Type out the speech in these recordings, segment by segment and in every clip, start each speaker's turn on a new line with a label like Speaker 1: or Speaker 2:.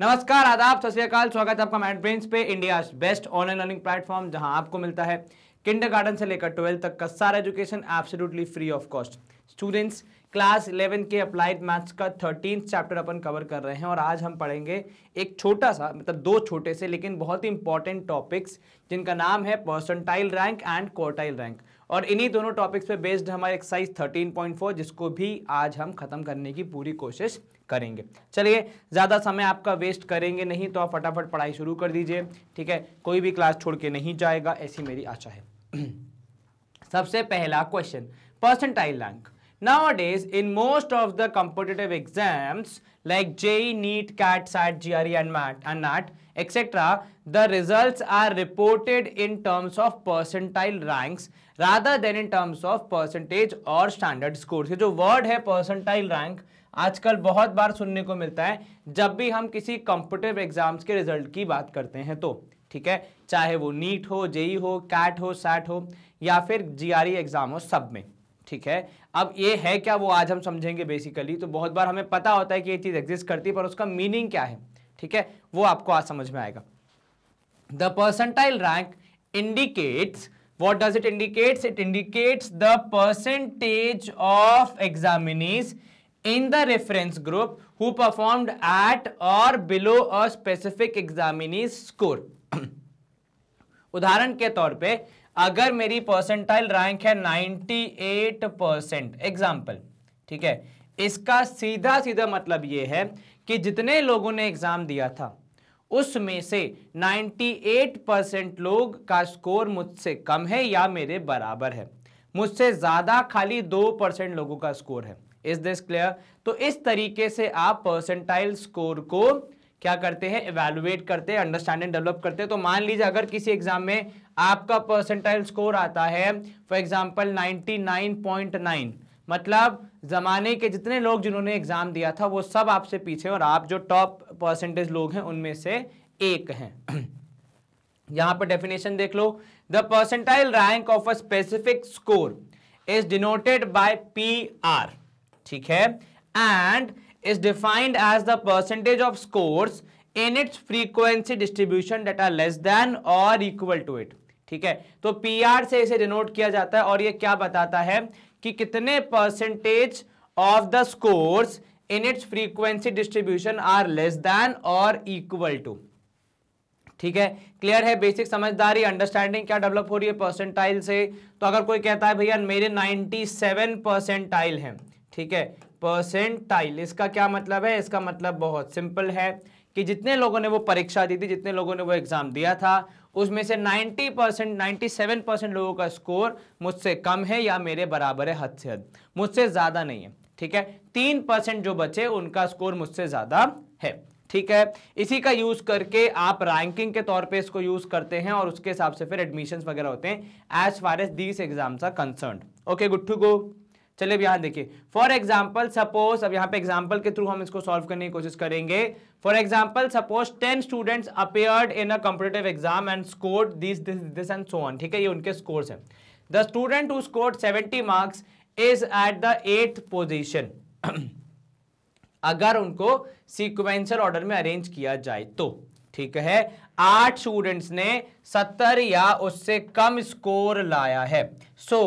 Speaker 1: नमस्कार आदाब सत स्वागत है आपका माइंड ब्रेन पे India best online learning platform जहां आपको मिलता है किंडर गार्डन से लेकर ट्वेल्थ तक का सारा education absolutely free of cost students class 11 के अप्लाइड मैथ्स का थर्टीन चैप्टर अपन कवर कर रहे हैं और आज हम पढ़ेंगे एक छोटा सा मतलब दो छोटे से लेकिन बहुत ही इंपॉर्टेंट टॉपिक्स जिनका नाम है percentile rank and quartile rank और इन्हीं दोनों टॉपिक्स पे बेस्ड हमारे एक्सरसाइज 13.4 जिसको भी आज हम ख़त्म करने की पूरी कोशिश करेंगे चलिए ज़्यादा समय आपका वेस्ट करेंगे नहीं तो आप फटाफट पढ़ाई शुरू कर दीजिए ठीक है कोई भी क्लास छोड़ के नहीं जाएगा ऐसी मेरी आशा है सबसे पहला question percentile rank nowadays in most of the competitive exams like JEE NEET CAT SAT G R and MAT and NAT etcetera the result are reported in terms of percentile ranks rather than in terms of percentage और standard score जो word है percentile rank आजकल बहुत बार सुनने को मिलता है जब भी हम किसी कंपटेटिव एग्जाम्स के रिजल्ट की बात करते हैं तो ठीक है चाहे वो नीट हो जेई हो कैट हो सैट हो या फिर जीआरई एग्जाम हो सब में ठीक है अब ये है क्या वो आज हम समझेंगे बेसिकली तो बहुत बार हमें पता होता है कि ये चीज़ एग्जिस्ट करती है पर उसका मीनिंग क्या है ठीक है वो आपको आज समझ में आएगा the percentile rank indicates what does it indicates it indicates the percentage of examinees in the reference group who performed at or below a specific examinee's score उदाहरण के तौर पे अगर मेरी परसेंटाइल रैंक है 98 परसेंट एग्जाम्पल ठीक है इसका सीधा सीधा मतलब ये है कि जितने लोगों ने एग्जाम दिया था उसमें से 98 परसेंट लोग का स्कोर मुझसे कम है या मेरे बराबर है मुझसे ज़्यादा खाली दो परसेंट लोगों का स्कोर है इज दिस क्लियर तो इस तरीके से आप परसेंटाइल स्कोर को क्या करते हैं इवेलुएट करते हैं अंडरस्टैंडिंग डेवलप करते हैं तो मान लीजिए अगर किसी एग्जाम में आपका परसेंटाइल स्कोर आता है फॉर एग्जाम्पल 99.9 मतलब ज़माने के जितने लोग जिन्होंने एग्ज़ाम दिया था वो सब आपसे पीछे और आप जो टॉप परसेंटेज लोग हैं उनमें से एक हैं यहां पर डेफिनेशन देख लो the percentile rank of a specific score is denoted by P R ठीक है and is defined as the percentage of score in its frequency distribution that are less than और इक्वल टू इट ठीक है तो are से इसे denote किया जाता है और ये क्या बताता है कि कितने percentage of the scores in its frequency distribution are less than और इक्वल टू ठीक है क्लियर है बेसिक समझदारी अंडरस्टैंडिंग क्या डेवलप हो रही है परसेंटाइल से तो अगर कोई कहता है भैया मेरे 97 परसेंटाइल हैं ठीक है परसेंटाइल इसका क्या मतलब है इसका मतलब बहुत सिंपल है कि जितने लोगों ने वो परीक्षा दी थी जितने लोगों ने वो एग्ज़ाम दिया था उसमें से 90 परसेंट नाइन्टी परसेंट लोगों का स्कोर मुझसे कम है या मेरे बराबर है हद से हद मुझसे ज़्यादा नहीं है ठीक है तीन परसेंट जो बचे उनका स्कोर मुझसे ज़्यादा है ठीक है इसी का यूज़ करके आप रैंकिंग के तौर पे इसको यूज़ करते हैं और उसके हिसाब से फिर एडमिशन वगैरह होते हैं as far as these exams are concern okay good to go चलिए अब यहाँ देखिए फॉर एग्जाम्पल सपोज अब यहाँ पे एग्जाम्पल के थ्रू हम इसको सॉल्व करने की कोशिश करेंगे for example suppose ten students appeared in a competitive exam and scored this this this and so on ठीक है ये उनके स्कोर्स हैं the student who scored seventy marks is at the eighth position अगर उनको सिक्वेंशियल ऑर्डर में arrange किया जाए तो ठीक है आठ स्टूडेंट्स ने सत्तर या उससे कम स्कोर लाया है so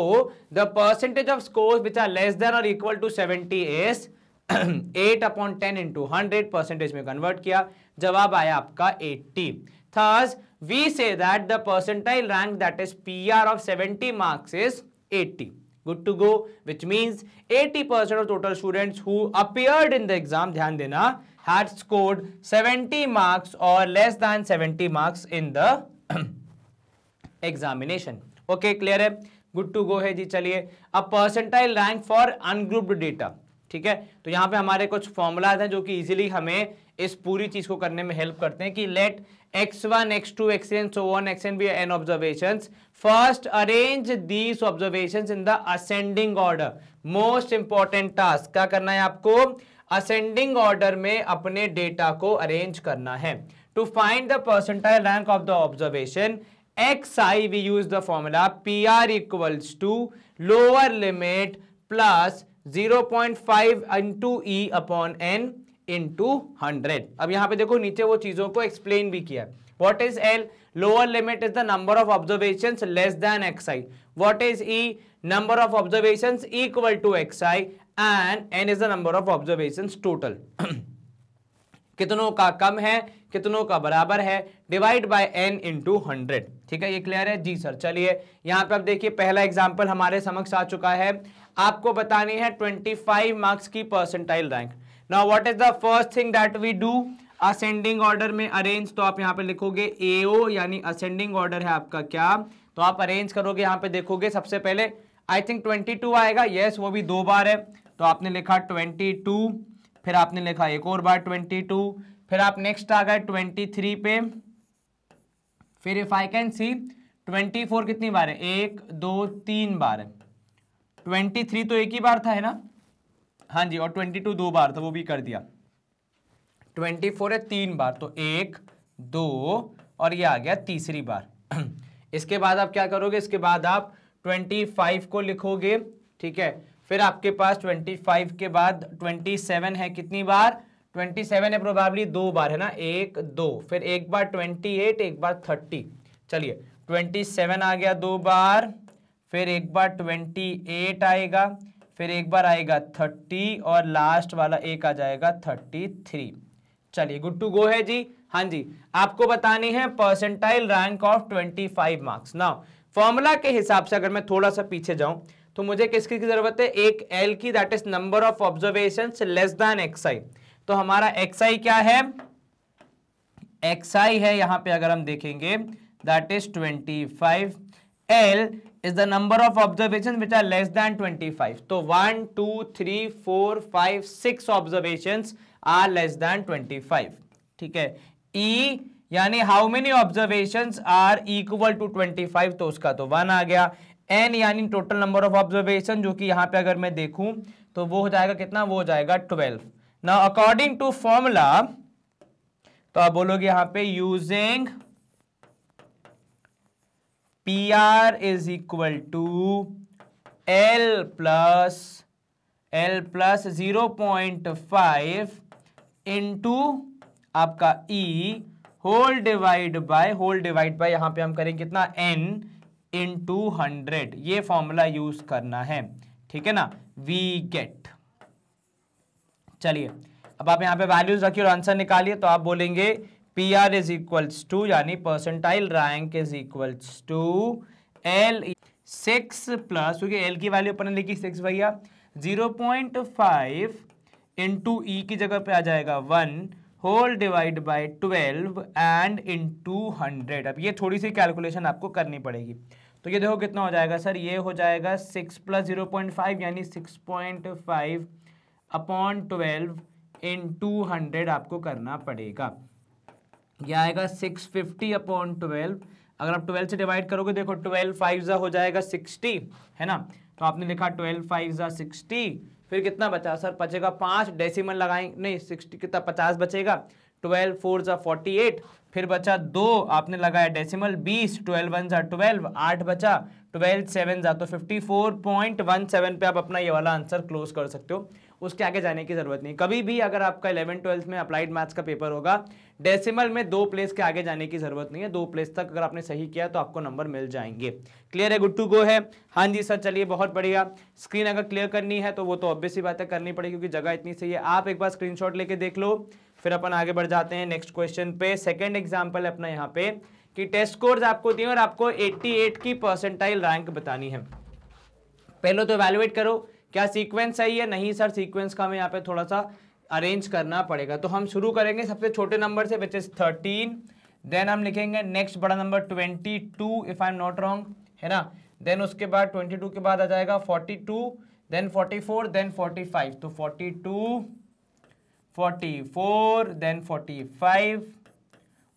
Speaker 1: the percentage of score which are less than और equal to seventy S eight upon ten into hundred percentage में कन्वर्ट किया जवाब आया आपका eighty thus we say that the percentile rank that is P R of seventy marks is eighty good to go which means eighty percent of total students who appeared in the exam ध्यान देना had scored 70 marks or less than 70 marks in the examination okay clear है good to go है जी चलिए अब percentile rank for ungrouped data ठीक है तो यहां पे हमारे कुछ फॉर्मुलाज हैं जो कि इजीली हमें इस पूरी चीज़ को करने में हेल्प करते हैं कि let X one X two X N so one X N be N observation first arrange these observation in the ascending order most important task क्या करना है आपको असेंडिंग ऑर्डर में अपने डेटा को अरेंज करना है to find the percentile rank of the observation X I we use the formula P R equals to lower limit plus zero point five into E upon N into hundred अब यहां पे देखो नीचे वो चीजों को एक्सप्लेन भी किया what is L lower limit is the number of observation less than X I what is E number of observation equal to X I and N is the number of observation total कितनों का कम है कितनों का बराबर है divide by N into hundred ठीक है ये क्लियर है जी सर चलिए यहाँ पर आप देखिए पहला एग्जाम्पल हमारे समक्ष आ चुका है आपको बतानी है ट्वेंटी फाइव मार्क्स की percentile rank now what is the first thing that we do ascending order में अरेंज तो आप यहाँ पे लिखोगे एओ यानी असेंडिंग ऑर्डर है आपका क्या तो आप अरेंज करोगे यहाँ पे देखोगे सबसे पहले आई थिंक ट्वेंटी टू आएगा यस yes, वो भी दो बार है तो आपने लिखा ट्वेंटी टू फिर आपने लिखा एक और बार ट्वेंटी टू फिर आप नेक्स्ट आ गए ट्वेंटी थ्री पे फिर if I can see twenty four कितनी बार है एक दो तीन बार है ट्वेंटी थ्री तो एक ही बार था है ना हाँ जी और ट्वेंटी टू दो बार था वो भी कर दिया ट्वेंटी फोर है तीन बार तो एक दो और ये आ गया तीसरी बार इसके बाद आप क्या करोगे इसके बाद आप ट्वेंटी फाइव को लिखोगे ठीक है फिर आपके पास 25 के बाद 27 है कितनी बार 27 है प्रोबेबली दो बार है ना एक दो फिर एक बार 28 एक बार 30 चलिए 27 आ गया दो बार फिर एक बार 28 आएगा फिर एक बार आएगा 30 और लास्ट वाला एक आ जाएगा 33 चलिए गुड टू गो है जी हाँ जी आपको बतानी है percentile rank of 25 marks now formula के हिसाब से अगर मैं थोड़ा सा पीछे जाऊं तो मुझे किसकी की जरूरत है एक एल की that is number of observation less than X I तो हमारा एक्सआई क्या है एक्सआई है यहां पे अगर हम देखेंगे that is 25 L is the number of observation which are less than 25 तो one two three four five six observation are less than 25 ठीक है ई e, यानी how many observation are equal to 25 तो उसका तो वन आ गया N यानी total number of observation जो कि यहाँ पे अगर मैं देखूं तो वो हो जाएगा कितना वो हो जाएगा ट्वेल्व ना अकॉर्डिंग टू फॉर्मूला तो आप बोलोगे यहाँ पे using P R is equal to L plus L plus zero point five into आपका E whole divide by whole divide by यहाँ पे हम करेंगे कितना एन इन टू हंड्रेड ये फॉर्मूला यूज करना है ठीक है ना वी गेट चलिए अब आप यहां पे वैल्यूज रखिए और आंसर निकालिए तो आप बोलेंगे P R is equals to यानी percentile rank is equals to L six plus क्योंकि एल की वैल्यू अपने लिखी सिक्स भैया zero point five into E की जगह पे आ जाएगा one whole divide by twelve and into hundred अब ये थोड़ी सी कैलकुलेशन आपको करनी पड़ेगी तो ये देखो कितना हो जाएगा सर ये हो जाएगा six plus zero point five यानी six point five upon twelve into hundred आपको करना पड़ेगा यह आएगा सिक्स फिफ्टी अपॉन ट्वेल्व अगर आप ट्वेल्व से डिवाइड करोगे देखो ट्वेल्व फाइव ज़ा हो जाएगा सिक्सटी है ना तो आपने लिखा ट्वेल्व फाइव ज़ा सिक्सटी फिर कितना बचा सर बचेगा पाँच डेसीमल लगाएंगे नहीं सिक्सटी कितना पचास बचेगा ट्वेल्व फोर ज़ा फोर्टी एट फिर बचा दो आपने लगाया डेसिमल बीस ट्वेल्व वन जा ट्वेल्व आठ बचा ट्वेल्व सेवन जा तो fifty four point one seven पर आप अपना ये वाला आंसर क्लोज कर सकते हो उसके आगे जाने की ज़रूरत नहीं कभी भी अगर आपका इलेवन ट्वेल्थ में अप्लाइड मैथ्स का पेपर होगा डेसिमल में दो प्लेस के आगे जाने की ज़रूरत नहीं है दो प्लेस तक अगर आपने सही किया तो आपको नंबर मिल जाएंगे क्लियर है गुड टू गो है हाँ जी सर चलिए बहुत बढ़िया स्क्रीन अगर क्लियर करनी है तो वो तो ऑब्वियसली बातें करनी पड़ेगी क्योंकि जगह इतनी सही है आप एक बार स्क्रीन लेके देख लो फिर अपन आगे बढ़ जाते हैं नेक्स्ट क्वेश्चन पे सेकेंड एग्जाम्पल है अपना यहाँ पे कि टेस्ट स्कोर्स आपको दिए और आपको 88 की परसेंटाइल रैंक बतानी है पहले तो वैल्युएट करो क्या सीक्वेंस सही है नहीं सर सीक्वेंस का हमें यहाँ पे थोड़ा सा अरेंज करना पड़ेगा तो हम शुरू करेंगे सबसे छोटे नंबर से बच्चे थर्टीन देन हम लिखेंगे नेक्स्ट बड़ा number twenty two if I am not wrong है ना देन उसके बाद ट्वेंटी टू के बाद आ जाएगा forty two then forty four then forty five तो forty two forty four then forty five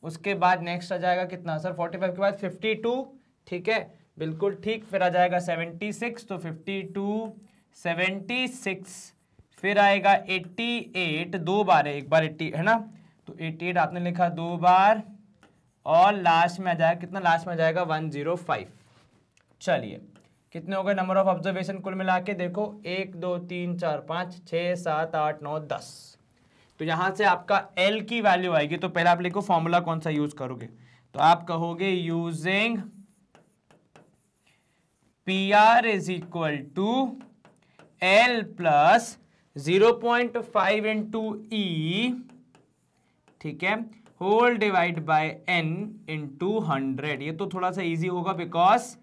Speaker 1: उसके बाद नेक्स्ट आ जाएगा कितना सर फोर्टी फाइव के बाद फिफ्टी टू ठीक है बिल्कुल ठीक फिर आ जाएगा सेवेंटी सिक्स तो फिफ्टी टू सेवेंटी सिक्स फिर आएगा एट्टी एट दो बार है एक बार एट्टी है ना तो एट्टी एट आपने लिखा दो बार और लास्ट में आ जाएगा कितना लास्ट में आ जाएगा वन ज़ीरो फाइव चलिए कितने हो गए नंबर ऑफ ऑब्जर्वेशन कुल मिला के देखो एक दो तीन चार पाँच छः सात आठ नौ दस तो यहां से आपका एल की वैल्यू आएगी तो पहले आप लिखो फॉर्मूला कौन सा यूज करोगे तो आप कहोगे using P R is equal to L plus zero point five to E ठीक है whole divide by N into hundred ये तो थोड़ा सा इजी होगा बिकॉज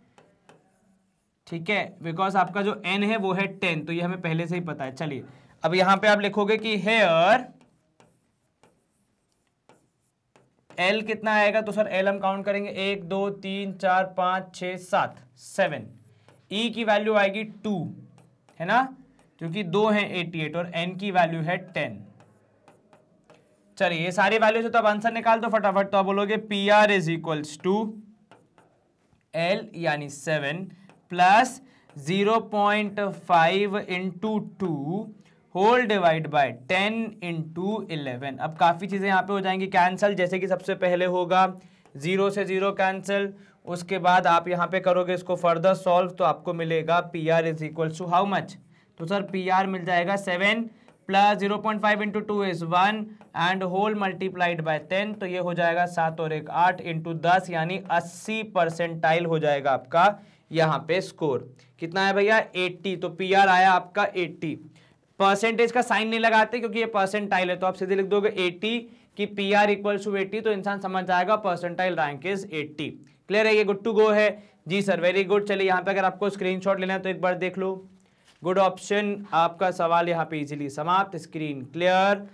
Speaker 1: ठीक है बिकॉज आपका जो एन है वो है टेन तो ये हमें पहले से ही पता है चलिए अब यहां पे आप लिखोगे कि हेयर एल कितना आएगा तो सर एल हम काउंट करेंगे एक दो तीन चार पाँच छः सात सेवन ई e की वैल्यू आएगी टू है ना क्योंकि दो हैं एटी एट और एन की वैल्यू है टेन चलिए ये सारी वैल्यू से तो अब आंसर निकाल दो फटाफट तो आप बोलोगे P R is equals to L यानी seven plus zero point five into two whole divide by ten into eleven अब काफ़ी चीज़ें यहाँ पे हो जाएंगी कैंसिल जैसे कि सबसे पहले होगा ज़ीरो से ज़ीरो कैंसिल उसके बाद आप यहाँ पे करोगे इसको फर्दर सॉल्व तो आपको मिलेगा P R is equal to how much तो सर पी आर मिल जाएगा seven plus zero point five into two is one and whole multiplied by ten तो ये हो जाएगा सात और एक आठ इंटू दस यानी अस्सी परसेंटाइल हो जाएगा आपका यहाँ पे स्कोर कितना है भैया एट्टी तो पी आर आया आपका एट्टी परसेंटेज का साइन नहीं लगाते क्योंकि ये परसेंटाइल है तो आप सीधे लिख दोगे एट्टी कि P R equal to eighty तो इंसान समझ जाएगा percentile rank is eighty clear है ये गुड टू गो है जी सर वेरी गुड चलिए यहाँ पे अगर आपको स्क्रीनशॉट लेना है तो एक बार देख लो गुड ऑप्शन आपका सवाल यहाँ पे इजीली समाप्त स्क्रीन क्लियर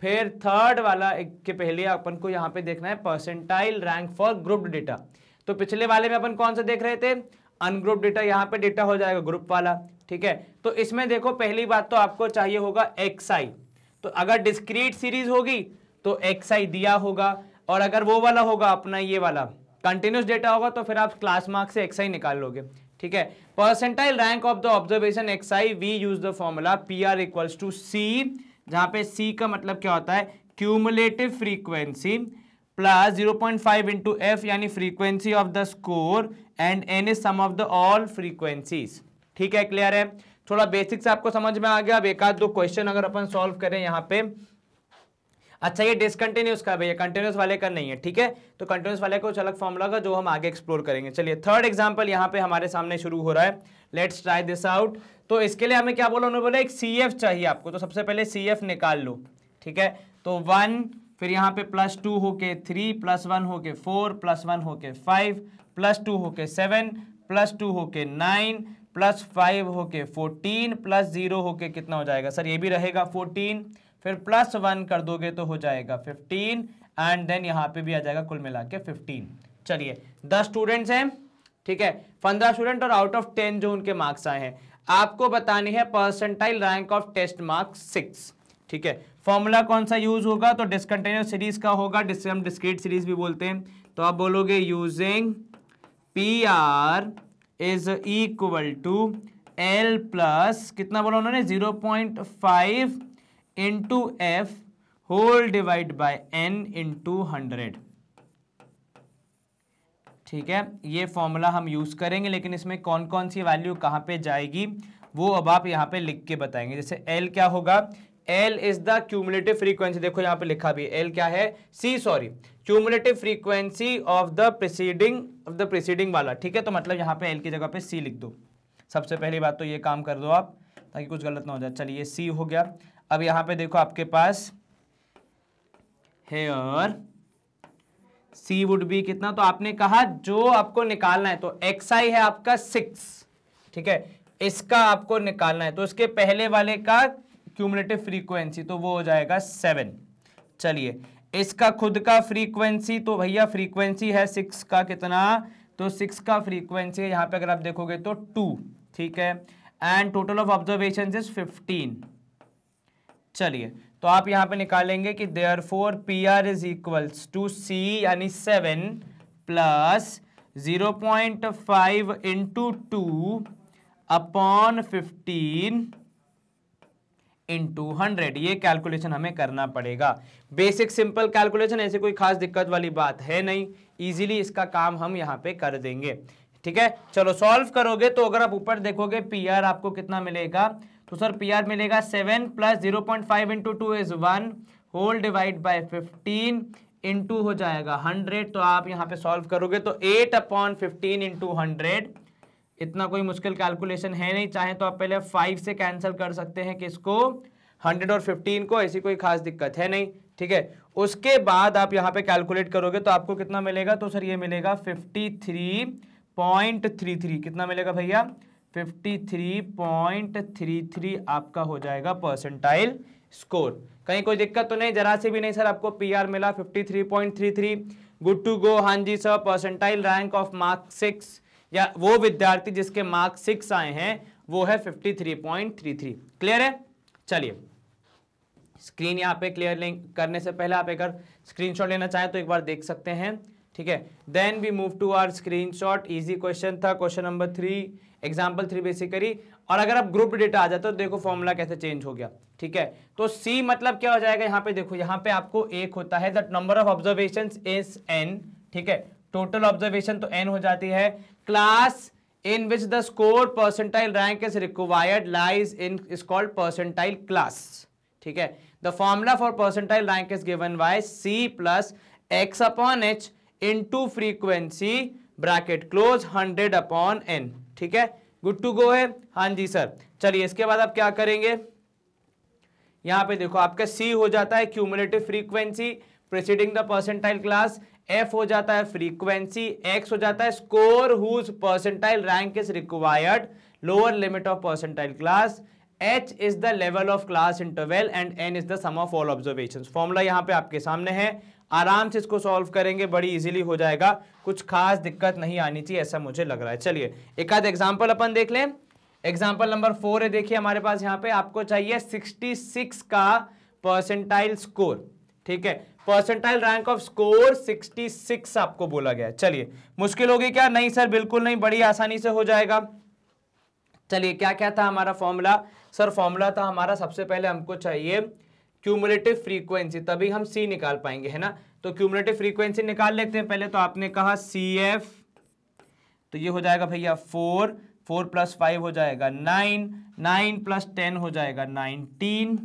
Speaker 1: फिर थर्ड वाला एक के पहले अपन को यहाँ पे देखना है percentile rank for group data तो पिछले वाले में अपन कौन सा देख रहे थे अनग्रुप डेटा यहाँ पे डेटा हो जाएगा ग्रुप वाला ठीक है तो इसमें देखो पहली बात तो आपको चाहिए होगा एक्स आई तो अगर डिस्क्रीट सीरीज होगी तो एक्स आई दिया होगा और अगर वो वाला होगा अपना ये वाला कंटिन्यूस डेटा होगा तो फिर आप क्लास मार्क से एक्स आई निकाल लोगे ठीक है percentile rank of the observation X I we use the formula P R equals to C जहाँ पे सी का मतलब क्या होता है cumulative frequency plus zero point five into F यानी frequency of the score and N is sum of the all frequencies ठीक है क्लियर है थोड़ा बेसिक से आपको समझ में आ गया अब एक आध दो क्वेश्चन अगर अपन सॉल्व करें यहाँ पे अच्छा ये डिसकंटिन्यूस का भैया कंटिन्यूस वाले का नहीं है ठीक है तो कंटिन्यूस वाले का कुछ अलग फॉर्मूला का जो हम आगे एक्सप्लोर करेंगे चलिए थर्ड एग्जाम्पल यहाँ पे हमारे सामने शुरू हो रहा है लेट्स ट्राई दिस आउट तो इसके लिए हमें क्या बोला उन्होंने बोला एक सी चाहिए आपको तो सबसे पहले सी निकाल लो ठीक है तो वन फिर यहाँ पे प्लस टू होके थ्री प्लस वन होके फोर प्लस वन होके फाइव प्लस टू होके सेवन प्लस टू होके नाइन प्लस फाइव होके फोर्टीन प्लस ज़ीरो होके कितना हो जाएगा सर ये भी रहेगा फोर्टीन फिर प्लस वन कर दोगे तो हो जाएगा फिफ्टीन एंड देन यहाँ पे भी आ जाएगा कुल मिला के फिफ्टीन चलिए दस स्टूडेंट्स हैं ठीक है पंद्रह स्टूडेंट और आउट ऑफ टेन जो उनके मार्क्स आए हैं आपको बतानी है percentile rank of test marks six ठीक है फॉर्मूला कौन सा यूज होगा तो डिस्कंटिन्यूस सीरीज का होगा जिससे हम डिस्क्रीट सीरीज भी बोलते हैं तो आप बोलोगे using P R is equal to L plus कितना बोला उन्होंने zero point five into F whole divide by N into hundred ठीक है ये फॉर्मूला हम यूज़ करेंगे लेकिन इसमें कौन कौन सी वैल्यू कहाँ पे जाएगी वो अब आप यहाँ पे लिख के बताएंगे जैसे एल क्या होगा L is the cumulative frequency देखो यहां पे लिखा भी एल क्या है C sorry cumulative frequency of the preceding of the preceding वाला ठीक है तो मतलब यहां पे एल की जगह पे सी लिख दो सबसे पहली बात तो ये काम कर दो आप ताकि कुछ गलत ना हो जाए चलिए सी हो गया अब यहां पे देखो आपके पास हेयर सी वुड बी कितना तो आपने कहा जो आपको निकालना है तो एक्स आई है आपका सिक्स ठीक है इसका आपको निकालना है तो इसके पहले वाले का क्यूमुलेटिव फ्रीक्वेंसी तो वो हो जाएगा सेवन चलिए इसका खुद का फ्रीक्वेंसी तो भैया फ्रीक्वेंसी है सिक्स का कितना तो सिक्स का फ्रीक्वेंसी है यहाँ पे अगर आप देखोगे तो टू ठीक है and total of observation is fifteen चलिए तो आप यहाँ पे निकालेंगे कि therefore P R is equals to C यानी seven plus zero point five into two upon fifteen into hundred ये कैलकुलेशन हमें करना पड़ेगा बेसिक सिंपल कैलकुलेशन ऐसे कोई खास दिक्कत वाली बात है नहीं इजीली इसका काम हम यहाँ पे कर देंगे ठीक है चलो सॉल्व करोगे तो अगर आप ऊपर देखोगे पी आर आपको कितना मिलेगा तो सर पी आर मिलेगा seven plus zero point five into two is one whole divide by fifteen into हो जाएगा हंड्रेड तो आप यहाँ पे सॉल्व करोगे तो eight upon fifteen into hundred इतना कोई मुश्किल कैलकुलेशन है नहीं चाहे तो आप पहले फाइव से कैंसिल कर सकते हैं किसको हंड्रेड और फिफ्टीन को ऐसी कोई खास दिक्कत है नहीं ठीक है उसके बाद आप यहाँ पे कैलकुलेट करोगे तो आपको कितना मिलेगा तो सर ये मिलेगा fifty three point three three कितना मिलेगा भैया fifty three point three three आपका हो जाएगा परसेंटाइल स्कोर कहीं कोई दिक्कत तो नहीं जरा से भी नहीं सर आपको पी मिला fifty three point three three good to go हाँ जी sir percentile rank of marks six या वो विद्यार्थी जिसके मार्क्स सिक्स आए हैं वो है fifty three point three three clear है चलिए स्क्रीन यहाँ पे क्लियर करने से पहले आप एक बार स्क्रीनशॉट लेना चाहें तो एक बार देख सकते हैं ठीक है then we move to our screen shot easy question था question number three example three basically और अगर आप ग्रुप डेटा आ जाता है तो देखो फॉर्मूला कैसे चेंज हो गया ठीक है तो सी मतलब क्या हो जाएगा यहाँ पे देखो यहाँ पे आपको एक होता है that number of observation is N ठीक है टोटल ऑब्जर्वेशन तो एन हो जाती है class in which the score percentile rank is required lies in is called percentile class ठीक है the formula for percentile rank is given by C plus x upon H into frequency bracket close hundred upon N ठीक है good to go है हाँ जी sir चलिए इसके बाद आप क्या करेंगे यहां पे देखो आपका सी हो जाता है cumulative frequency preceding the percentile class F हो जाता है फ्रीक्वेंसी एक्स हो जाता है score whose percentile rank is required lower limit of percentile class H is the level of class interval and N is the sum of all observation formula यहाँ पे आपके सामने है आराम से इसको सॉल्व करेंगे बड़ी इजीली हो जाएगा कुछ खास दिक्कत नहीं आनी चाहिए ऐसा मुझे लग रहा है चलिए एक आध एग्जाम्पल अपन देख लें एग्जाम्पल नंबर फोर है देखिए हमारे पास यहाँ पे आपको चाहिए 66 का परसेंटाइल स्कोर ठीक है परसेंटाइल रैंक ऑफ स्कोर 66 आपको बोला गया चलिए मुश्किल होगी क्या नहीं सर बिल्कुल नहीं बड़ी आसानी से हो जाएगा चलिए क्या क्या था हमारा फॉर्मूला सर फॉर्मूला था हमारा सबसे पहले हमको चाहिए क्यूमुलेटिव फ्रीक्वेंसी तभी हम सी निकाल पाएंगे है ना तो क्यूमुलेटिव फ्रीक्वेंसी निकाल लेते हैं पहले तो आपने कहा सी एफ तो ये हो जाएगा भैया फोर फोर प्लस फाइव हो जाएगा नाइन नाइन प्लस टेन हो जाएगा नाइनटीन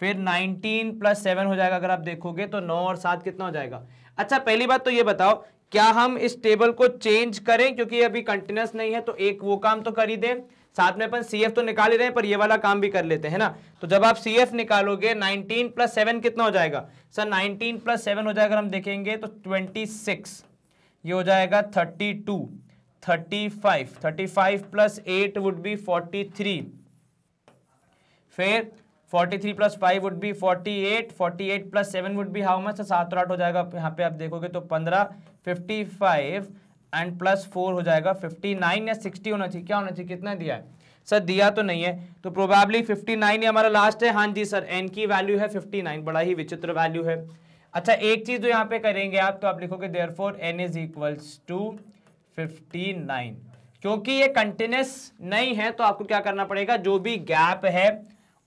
Speaker 1: फिर 19 प्लस सेवन हो जाएगा अगर आप देखोगे तो नौ और सात कितना हो जाएगा अच्छा पहली बात तो ये बताओ क्या हम इस टेबल को चेंज करें क्योंकि अभी कंटिन्यूस नहीं है तो एक वो काम तो कर ही दें साथ में अपन सी तो निकाल ही रहे हैं पर ये वाला काम भी कर लेते हैं ना तो जब आप सी निकालोगे 19 प्लस सेवन कितना हो जाएगा सर 19 प्लस सेवन हो जाएगा हम देखेंगे तो 26 ये हो जाएगा 32 35 35 प्लस एट वुड बी 43 फिर forty three plus five would भी forty eight forty eight plus seven would भी हाउ मच सात आठ हो जाएगा यहाँ पे आप देखोगे तो पंद्रह fifty five and plus four हो जाएगा फिफ्टी नाइन या सिक्सटी होना चाहिए क्या होना चाहिए कितना दिया है सर दिया तो नहीं है तो प्रोबेबली फिफ्टी नाइन ही हमारा लास्ट है हाँ जी सर एन की वैल्यू है फिफ्टी नाइन बड़ा ही विचित्र वैल्यू है अच्छा एक चीज़ जो तो यहाँ पे करेंगे आप तो आप लिखोगे therefore n is equals to fifty nine क्योंकि ये कंटिन्यूस नहीं है तो आपको क्या करना पड़ेगा जो भी गैप है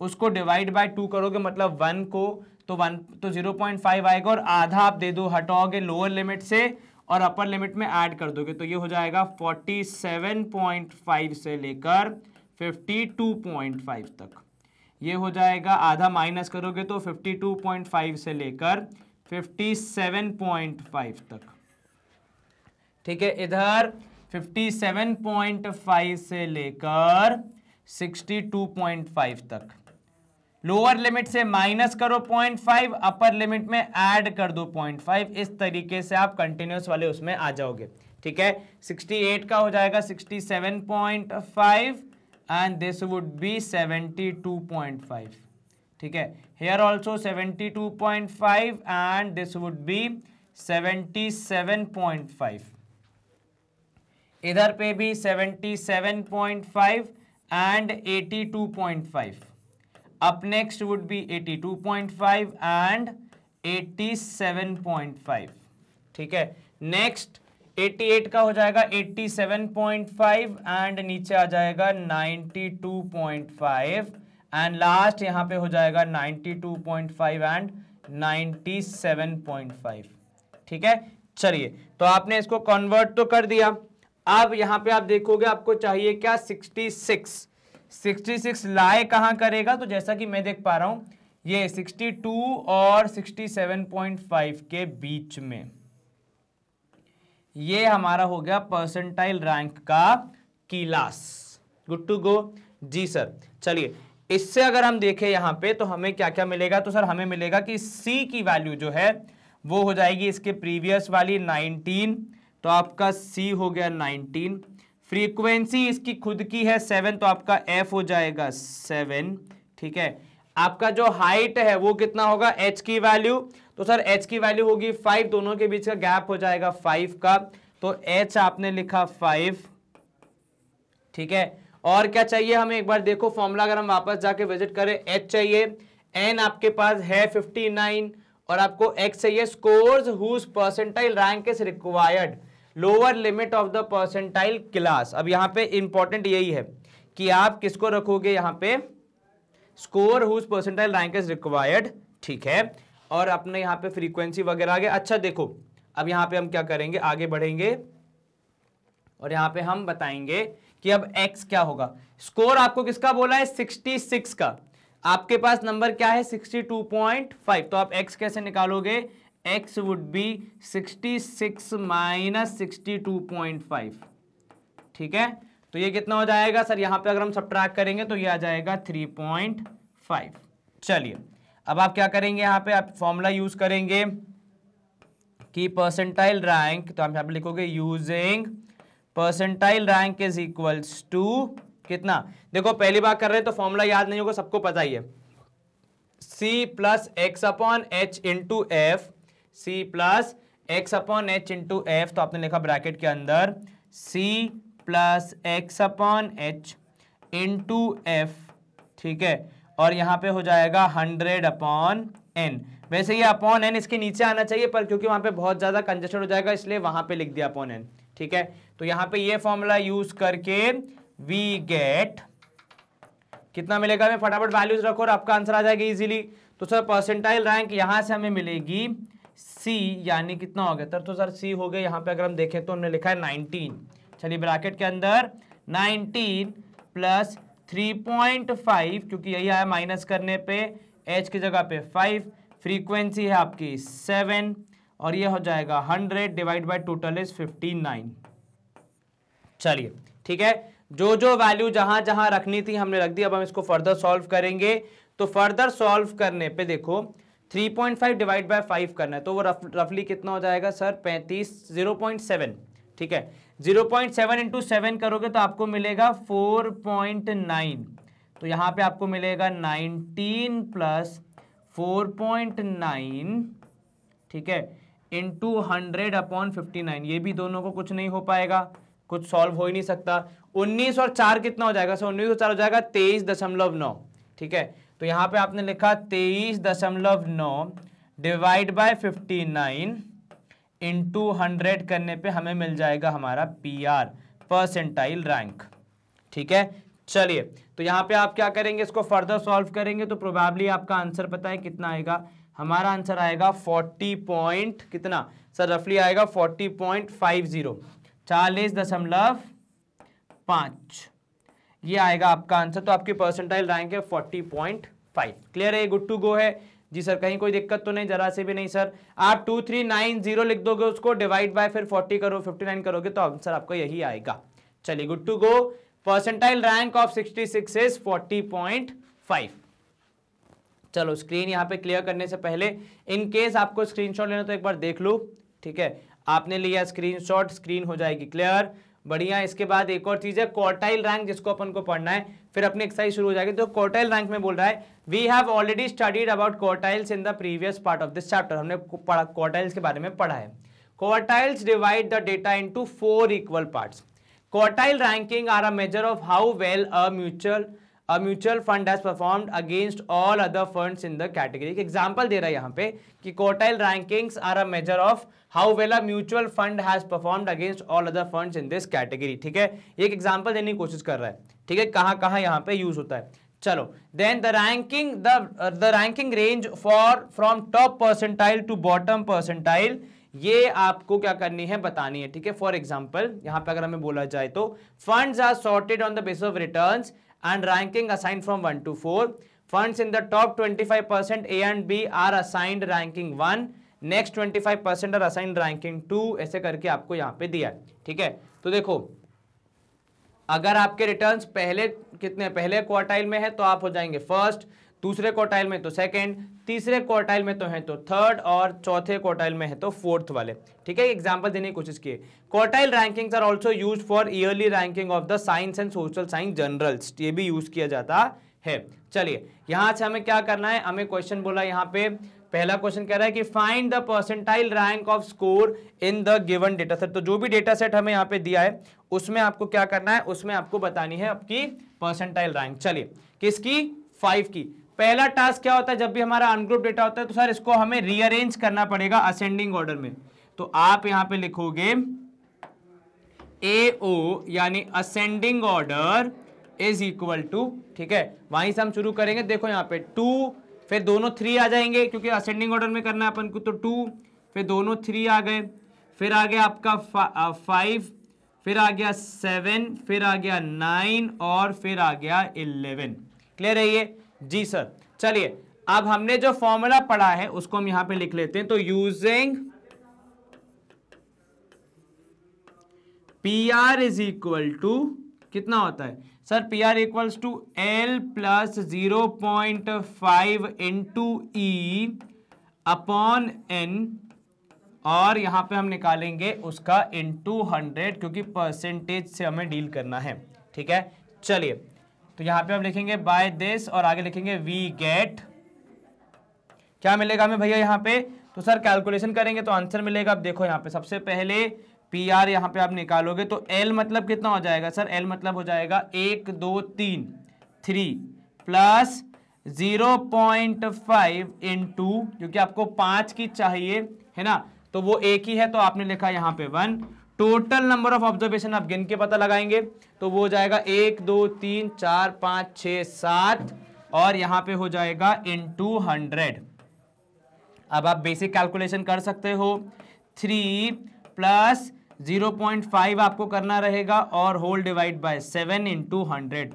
Speaker 1: उसको डिवाइड बाय टू करोगे मतलब वन को तो वन तो जीरो पॉइंट फाइव आएगा और आधा आप दे दो हटाओगे लोअर लिमिट से और अपर लिमिट में ऐड कर दोगे तो ये हो जाएगा फोर्टी सेवन पॉइंट फाइव से लेकर फिफ्टी टू पॉइंट फाइव तक ये हो जाएगा आधा माइनस करोगे तो फिफ्टी टू पॉइंट फाइव से लेकर फिफ्टी सेवन पॉइंट फाइव तक ठीक है इधर फिफ्टी सेवन पॉइंट फाइव से लेकर सिक्सटी टू पॉइंट फाइव तक लोअर लिमिट से माइनस करो 0.5 अपर लिमिट में ऐड कर दो 0.5 इस तरीके से आप कंटिन्यूस वाले उसमें आ जाओगे ठीक है 68 का हो जाएगा 67.5 एंड दिस वुड बी 72.5 ठीक है here also 72.5 and this would be 77.5 इधर पे भी 77.5 and 82.5 up next would be 82.5 and 87.5 ठीक है नेक्स्ट 88 का हो जाएगा 87.5 एंड नीचे आ जाएगा 92.5 एंड लास्ट यहाँ पे हो जाएगा 92.5 एंड 97.5 ठीक है चलिए तो आपने इसको कन्वर्ट तो कर दिया अब यहाँ पे आप देखोगे आपको चाहिए क्या 66 सिक्सटी सिक्स लाए कहाँ करेगा तो जैसा कि मैं देख पा रहा हूँ ये सिक्सटी टू और सिक्सटी सेवन पॉइंट फाइव के बीच में ये हमारा हो गया परसेंटाइल रैंक का कीलास गुड टू गो जी सर चलिए इससे अगर हम देखें यहाँ पे तो हमें क्या क्या मिलेगा तो सर हमें मिलेगा कि सी की वैल्यू जो है वो हो जाएगी इसके प्रीवियस वाली 19 तो आपका सी हो गया फ्रीक्वेंसी इसकी खुद की है सेवन तो आपका एफ हो जाएगा सेवन ठीक है आपका जो हाइट है वो कितना होगा एच की वैल्यू तो सर एच की वैल्यू होगी फाइव दोनों के बीच का गैप हो जाएगा फाइव का तो एच आपने लिखा फाइव ठीक है और क्या चाहिए हमें एक बार देखो फॉर्मूला अगर हम वापस जाके विजिट करें एच चाहिए एन आपके पास है फिफ्टी नाइन और आपको एक्स चाहिए scores whose percentile rank is required lower limit of the percentile class अब यहाँ पे इंपॉर्टेंट यही है कि आप किसको रखोगे यहाँ पे score whose percentile rank is required ठीक है और अपने यहाँ पे फ्रीक्वेंसी वगैरह आगे अच्छा देखो अब यहाँ पे हम क्या करेंगे आगे बढ़ेंगे और यहाँ पे हम बताएंगे कि अब x क्या होगा स्कोर आपको किसका बोला है 66 का आपके पास नंबर क्या है 62.5 तो आप x कैसे निकालोगे x would be 66 minus sixty ठीक है तो ये कितना हो जाएगा सर यहां पे अगर हम सब करेंगे तो ये आ जाएगा 3.5 चलिए अब आप क्या करेंगे यहां पे आप फॉर्मूला यूज करेंगे कि परसेंटाइल रैंक तो आप यहां पे लिखोगे using percentile rank is equals to कितना देखो पहली बार कर रहे हैं तो फॉर्मूला याद नहीं होगा सबको पता ही है c plus x upon h into f c plus x upon h into f तो आपने लिखा ब्रैकेट के अंदर c plus x upon h into f ठीक है और यहाँ पे हो जाएगा हंड्रेड अपॉन एन वैसे ये अपॉन एन इसके नीचे आना चाहिए पर क्योंकि वहां पे बहुत ज़्यादा कंजेस्टेड हो जाएगा इसलिए वहां पे लिख दिया अपॉन एन ठीक है तो यहाँ पे ये फॉर्मूला यूज करके वी गेट कितना मिलेगा हमें फटाफट वैल्यूज रखो और आपका आंसर आ जाएगा इजीली तो सर परसेंटाइल रैंक यहां से हमें मिलेगी सी यानी कितना हो गया तो सर सी हो गया यहाँ पे अगर हम देखें तो हमने लिखा है नाइनटीन चलिए ब्रैकेट के अंदर nineteen plus three point five क्योंकि यही आया माइनस करने पे एच की जगह पे फाइव फ्रीक्वेंसी है आपकी सेवन और ये हो जाएगा hundred divide by total is fifty nine चलिए ठीक है जो जो वैल्यू जहां जहां रखनी थी हमने रख दी अब हम इसको फर्दर सॉल्व करेंगे तो फर्दर सॉल्व करने पे देखो three point five divide by five करना है तो वो रफ रफली कितना हो जाएगा सर पैंतीस जीरो पॉइंट सेवन ठीक है zero point seven into seven करोगे तो आपको मिलेगा फोर पॉइंट नाइन तो यहाँ पे आपको मिलेगा nineteen plus four point nine ठीक है into hundred upon fifty nine ये भी दोनों को कुछ नहीं हो पाएगा कुछ सॉल्व हो ही नहीं सकता उन्नीस और चार कितना हो जाएगा सर उन्नीस और चार हो जाएगा तेईस दशमलव नौ ठीक है तो यहाँ पे आपने लिखा तेईस दशमलव नौ divide by fifty nine into hundred करने पे हमें मिल जाएगा हमारा पी आर परसेंटाइल रैंक ठीक है चलिए तो यहाँ पे आप क्या करेंगे इसको फर्दर सॉल्व करेंगे तो प्रोबेबली आपका आंसर पता है कितना आएगा हमारा आंसर आएगा फोर्टी पॉइंट कितना सर रफली आएगा फोर्टी पॉइंट फाइव जीरो चालीस दशमलव पाँच ये आएगा आपका आंसर तो आपकी परसेंटाइल रहेंगे फोर्टी पॉइंट फाइव क्लियर है गुड टू गो है जी सर कहीं कोई दिक्कत तो नहीं जरा से भी नहीं सर आप टू थ्री नाइन जीरो लिख दोगे उसको डिवाइड बाय फिर फोर्टी करो फिफ्टी नाइन करोगे तो आंसर आपको यही आएगा चलिए good to go percentile rank of sixty six is forty point five चलो स्क्रीन यहाँ पे क्लियर करने से पहले इन केस आपको स्क्रीन लेना तो एक बार देख लो ठीक है आपने लिया स्क्रीन स्क्रीन हो जाएगी क्लियर बढ़िया इसके बाद एक और चीज़ है क्वार्टाइल रैंक जिसको अपन को पढ़ना है फिर अपनी एक्सरसाइज शुरू हो जाएगी तो क्वार्टाइल रैंक में बोल रहा है we have already studied about quartiles in the previous part of this chapter हमने क्वार्टाइल्स के बारे में पढ़ा है quartiles divide the data into four equal part quartile ranking are a measure of how well a mutual a mutual fund has performed against all other funds in the category एक example दे रहा है यहाँ पे कि quartile rankings are a measure of how well a mutual fund has performed against all other funds in this category ठीक है एक एग्जांपल देने की कोशिश कर रहा है ठीक है कहाँ कहाँ यहाँ पे यूज होता है चलो then the ranking the ranking range for from top percentile to bottom percentile ये आपको क्या करनी है बतानी है ठीक है फॉर एग्जाम्पल यहाँ पे अगर हमें बोला जाए तो funds are sorted on the base of return and ranking assign from one to four funds in the top twenty five percent A and B are assigned ranking one next twenty five percent are assign ranking two ऐसे करके आपको यहाँ पे दिया है ठीक है तो देखो अगर आपके रिटर्न पहले कितने पहले क्वार्टाइल में है तो आप हो जाएंगे फर्स्ट दूसरे क्वार्टाइल में तो सेकेंड तीसरे क्वार्टाइल में तो है तो थर्ड और चौथे क्वार्टाइल में है तो फोर्थ वाले ठीक है एग्जाम्पल देने की कोशिश किए quartile rankings are also use for yearly ranking of the science and social science journals ये भी यूज किया जाता है चलिए यहां से हमें क्या करना है हमें क्वेश्चन बोला यहाँ पे पहला क्वेश्चन कह रहा है कि find the percentile rank of score in the given data set तो जो भी डेटा सेट हमें यहाँ पे दिया है उसमें आपको क्या करना है उसमें आपको बतानी है आपकी परसेंटाइल रैंक चलिए किसकी फाइव की पहला टास्क क्या होता है जब भी हमारा अनग्रुप डेटा होता है तो सर इसको हमें रीअरेंज करना पड़ेगा असेंडिंग ऑर्डर में तो आप यहां पे लिखोगे ए ओ यानी ascending order is equal to ठीक है वहीं से हम शुरू करेंगे देखो यहां पे टू फिर दोनों थ्री आ जाएंगे क्योंकि असेंडिंग ऑर्डर में करना है अपन को तो टू फिर दोनों थ्री आ गए फिर आ गया आपका फा, फाइव फिर आ गया सेवन फिर आ गया नाइन और फिर आ गया इलेवन क्लियर है ये जी सर चलिए अब हमने जो फॉर्मूला पढ़ा है उसको हम यहां पे लिख लेते हैं तो using P R is equal to कितना होता है sir P R equals to L plus zero point five into e upon n और यहाँ पे हम निकालेंगे उसका इन टू हंड्रेड क्योंकि परसेंटेज से हमें डील करना है ठीक है चलिए तो यहाँ पे हम लिखेंगे बाय दिस और आगे लिखेंगे वी गेट क्या मिलेगा हमें भैया यहाँ पे तो सर कैलकुलेशन करेंगे तो आंसर मिलेगा अब देखो यहाँ पे सबसे पहले पी आर यहाँ पे आप निकालोगे तो एल मतलब कितना हो जाएगा सर एल मतलब हो जाएगा एक दो तीन three plus zero point five into क्योंकि आपको पाँच की चाहिए है ना तो वो एक ही है तो आपने लिखा यहाँ पे one total number of observation आप गिन के पता लगाएंगे तो वो हो जाएगा एक दो तीन चार पाँच छ सात और यहाँ पे हो जाएगा इन टू हंड्रेड अब आप बेसिक कैलकुलेशन कर सकते हो थ्री प्लस 0.5 आपको करना रहेगा और whole divide by seven into hundred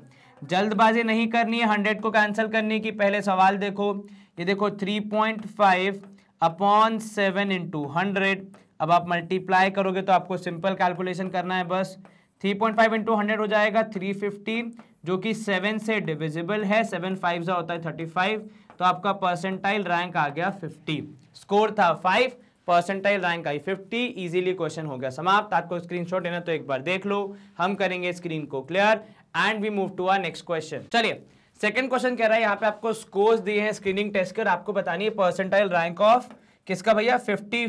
Speaker 1: जल्दबाजी नहीं करनी है हंड्रेड को कैंसिल करने की पहले सवाल देखो ये देखो 3.5 अपॉन सेवन इंटू हंड्रेड अब आप मल्टीप्लाई करोगे तो आपको सिंपल कैलकुलेशन करना है बस 3.5 पॉइंट फाइव इंटू हंड्रेड हो जाएगा 350 जो कि 7 से डिविजिबल है 7 फाइव होता है 35 तो आपका परसेंटाइल रैंक आ गया 50 स्कोर था five percentile rank I 50 easily question हो गया समाप्त आपको स्क्रीनशॉट लेना तो एक बार देख लो हम करेंगे स्क्रीन को clear and we move to our next question चलिए सेकंड क्वेश्चन कह रहा है यहाँ पे आपको स्कोर्स दिए हैं स्क्रीनिंग टेस्ट कर आपको बतानी है परसेंटाइल रैंक ऑफ किसका भैया फिफ्टी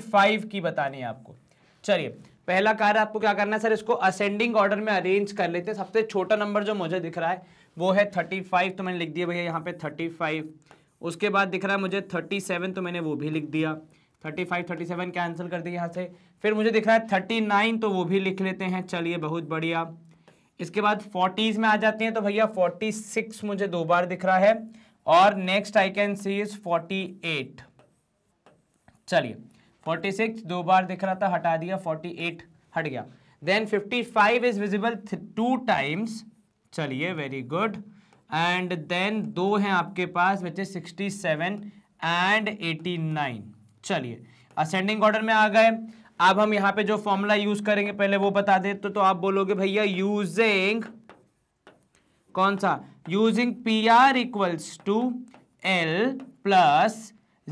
Speaker 1: की बतानी है आपको चलिए पहला कार्य आपको क्या करना है सर इसको असेंडिंग ऑर्डर में अरेंज कर लेते हैं सबसे छोटा नंबर जो मुझे दिख रहा है वो है थर्टी फाइव तो मैंने लिख दिया भैया यहाँ पे थर्टी फाइव उसके बाद दिख रहा है मुझे थर्टी सेवन तो मैंने वो भी लिख दिया thirty five thirty seven cancel कर दिए यहाँ से फिर मुझे दिख रहा है थर्टी नाइन तो वो भी लिख लेते हैं चलिए बहुत बढ़िया इसके बाद फोर्टीज़ में आ जाते हैं तो भैया फोर्टी सिक्स मुझे दो बार दिख रहा है और next I can see is forty eight चलिए फोर्टी सिक्स दो बार दिख रहा था हटा दिया फोर्टी एट हट गया then fifty five is visible two times चलिए वेरी गुड एंड देन दो हैं आपके पास which is sixty seven and eighty nine चलिए असेंडिंग ऑर्डर में आ गए अब हम यहां पे जो फॉर्मूला यूज करेंगे पहले वो बता दे तो, तो आप बोलोगे भैया यूजिंग कौन सा using P R equals to L plus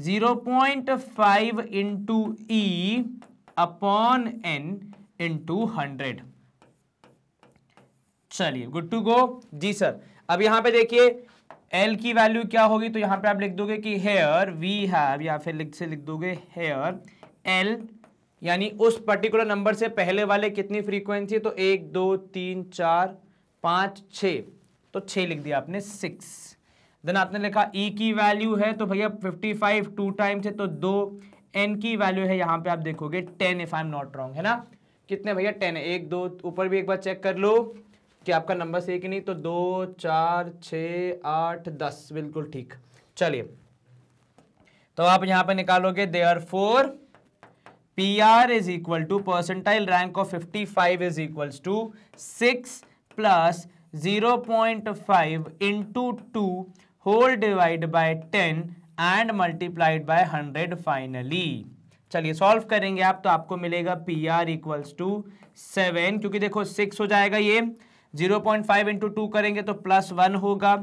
Speaker 1: zero point five into E upon N into hundred चलिए गुड टू गो जी सर अब यहां पे देखिए एल की वैल्यू क्या होगी तो यहाँ पे आप लिख दोगे कि हेयर वी हैव या फिर लिख से लिख दोगे हेयर एल यानी उस पर्टिकुलर नंबर से पहले वाले कितनी फ्रीक्वेंसी तो एक दो तीन चार पाँच छ तो छः लिख दिया आपने सिक्स देन आपने लिखा ई e की वैल्यू है तो भैया फिफ्टी फाइव टू टाइम्स है तो दो एन की वैल्यू है यहाँ पे आप देखोगे ten if I am not wrong है ना कितने भैया टेन एक दो ऊपर भी एक बार चेक कर लो कि आपका नंबर सही कि नहीं तो दो चार छ आठ दस बिल्कुल ठीक चलिए तो आप यहां पे निकालोगे therefore P R is equal to percentile rank of fifty five is equal to six plus zero point five into two whole divide by ten and multiplied by hundred finally चलिए solve करेंगे आप तो आपको मिलेगा P R equals to seven क्योंकि देखो six हो जाएगा ये zero point five into two करेंगे तो प्लस वन होगा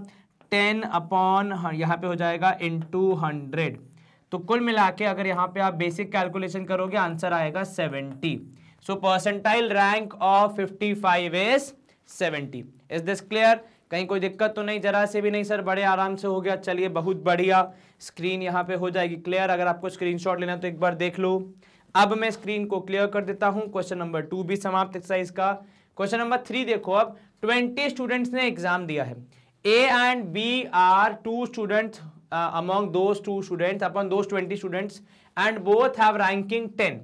Speaker 1: टेन अपॉन हाँ, यहाँ पे हो जाएगा इंटू हंड्रेड तो कुल मिला के अगर यहाँ पे आप बेसिक कैलकुलेशन करोगे आंसर आएगा seventy so percentile rank of fifty five is seventy is this clear कहीं कोई दिक्कत तो नहीं जरा से भी नहीं सर बड़े आराम से हो गया चलिए बहुत बढ़िया स्क्रीन यहाँ पे हो जाएगी क्लियर अगर आपको स्क्रीनशॉट लेना तो एक बार देख लो अब मैं स्क्रीन को क्लियर कर देता हूँ क्वेश्चन नंबर टू भी समाप्त एक्सरसाइज का क्वेश्चन नंबर थ्री देखो अब ट्वेंटी स्टूडेंट्स ने एग्जाम दिया है A and B are two students among those two students upon those twenty students and both have ranking ten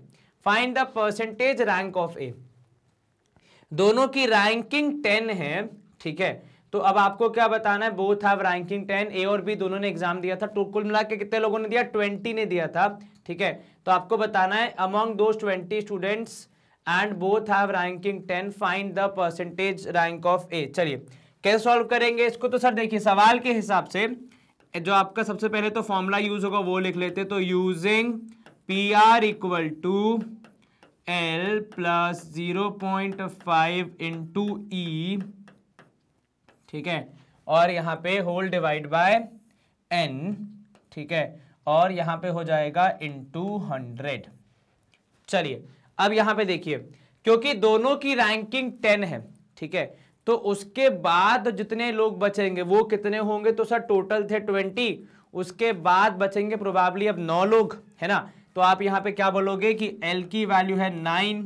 Speaker 1: find the percentage rank of A दोनों की ranking ten है ठीक है तो अब आपको क्या बताना है both have ranking ten A और बी दोनों ने एग्जाम दिया था टोकुल तो मिला के कितने लोगों ने दिया ट्वेंटी ने दिया था ठीक है तो आपको बताना है among those twenty students and both have ranking ten find the percentage rank of A चलिए कैसे सॉल्व करेंगे इसको तो सर देखिए सवाल के हिसाब से जो आपका सबसे पहले तो फॉर्मूला यूज होगा वो लिख लेते तो using P R equal to L plus zero point five into e ठीक है और यहाँ पे होल डिवाइड बाय एन ठीक है और यहाँ पे हो जाएगा इंटू हंड्रेड चलिए अब यहां पे देखिए क्योंकि दोनों की रैंकिंग टेन है ठीक है तो उसके बाद जितने लोग बचेंगे वो कितने होंगे तो सर टोटल थे ट्वेंटी उसके बाद बचेंगे प्रोबेबली अब नौ लोग है ना तो आप यहां पे क्या बोलोगे कि एल की वैल्यू है नाइन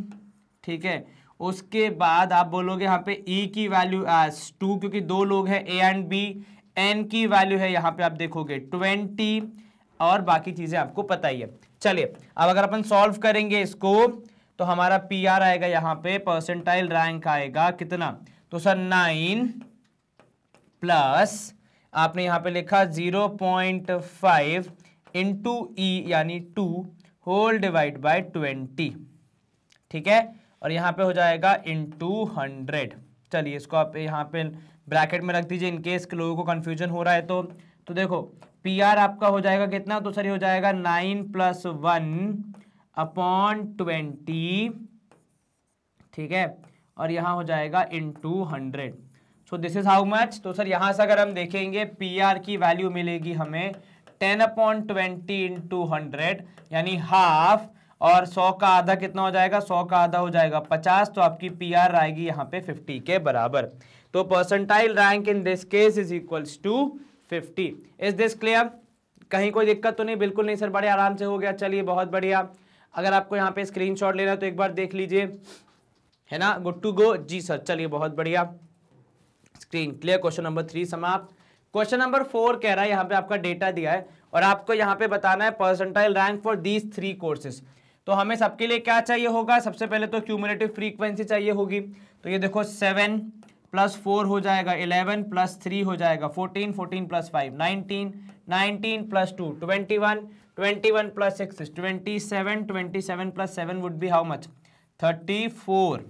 Speaker 1: ठीक है उसके बाद आप बोलोगे यहां पे ई e की वैल्यू टू क्योंकि दो लोग हैं ए एंड बी एन की वैल्यू है यहां पे आप देखोगे ट्वेंटी और बाकी चीज़ें आपको पता ही है चलिए अब अगर अपन सॉल्व करेंगे इसको तो हमारा पी आर आएगा यहाँ पे परसेंटाइल रैंक आएगा कितना तो सर नाइन प्लस आपने यहाँ पे लिखा zero point five into e यानी two whole divide by twenty ठीक है और यहाँ पे हो जाएगा इंटू हंड्रेड चलिए इसको आप यहाँ पे ब्रैकेट में रख दीजिए इनकेस के लोगों को कन्फ्यूजन हो रहा है तो तो देखो पी आपका हो जाएगा कितना तो सर ये हो जाएगा nine plus one upon twenty ठीक है और यहाँ हो जाएगा into hundred so this is how much तो सर यहाँ से अगर हम देखेंगे पी आर की वैल्यू मिलेगी हमें ten upon twenty into hundred यानी हाफ और सौ का आधा कितना हो जाएगा सौ का आधा हो जाएगा पचास तो आपकी पी आर आएगी यहाँ पे फिफ्टी के बराबर तो percentile rank in this case is equals to fifty is this clear कहीं कोई दिक्कत तो नहीं बिल्कुल नहीं सर बड़े आराम से हो गया चलिए बहुत बढ़िया अगर आपको यहाँ पे स्क्रीनशॉट लेना है तो एक बार देख लीजिए है ना गुड टू गो जी सर चलिए बहुत बढ़िया screen clear question number three समाप्त क्वेश्चन नंबर फोर कह रहा है यहाँ पे आपका डेटा दिया है और आपको यहाँ पे बताना है percentile rank for these three courses तो हमें सबके लिए क्या चाहिए होगा सबसे पहले तो क्यूमुलेटिव फ्रीक्वेंसी चाहिए होगी तो ये देखो सेवन प्लस फोर हो जाएगा इलेवन प्लस थ्री हो जाएगा fourteen fourteen plus five nineteen nineteen plus two twenty one twenty one plus six twenty seven twenty seven plus seven would be how much thirty four